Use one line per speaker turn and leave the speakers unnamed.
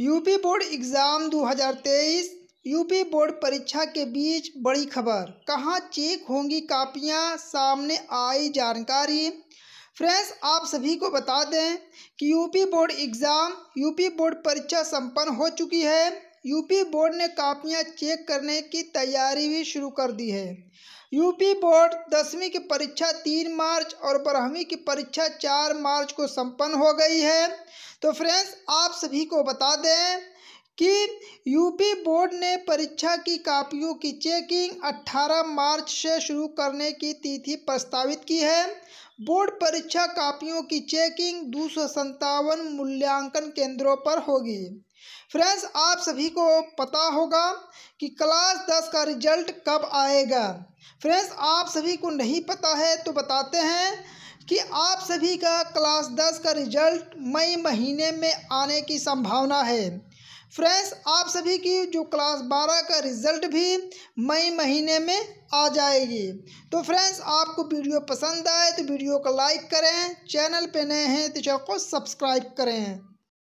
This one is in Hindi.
UP board exam 2023 UP board परीक्षा के बीच बड़ी खबर कहाँ चेक होंगी कापियाँ सामने आई जानकारी फ्रेंड्स आप सभी को बता दें कि UP board exam UP board परीक्षा संपन्न हो चुकी है यूपी बोर्ड ने कापियां चेक करने की तैयारी भी शुरू कर दी है यूपी बोर्ड दसवीं की परीक्षा तीन मार्च और बारहवीं की परीक्षा चार मार्च को संपन्न हो गई है तो फ्रेंड्स आप सभी को बता दें कि यूपी बोर्ड ने परीक्षा की कापियों की चेकिंग 18 मार्च से शुरू करने की तिथि प्रस्तावित की है बोर्ड परीक्षा कापियों की चेकिंग दो मूल्यांकन केंद्रों पर होगी फ्रेंड्स आप सभी को पता होगा कि क्लास दस का रिजल्ट कब आएगा फ्रेंड्स आप सभी को नहीं पता है तो बताते हैं कि आप सभी का क्लास दस का रिजल्ट मई महीने में आने की संभावना है फ्रेंड्स आप सभी की जो क्लास बारह का रिज़ल्ट भी मई महीने में आ जाएगी तो फ्रेंड्स आपको वीडियो पसंद आए तो वीडियो को लाइक करें चैनल पे नए हैं तो चैनल को सब्सक्राइब करें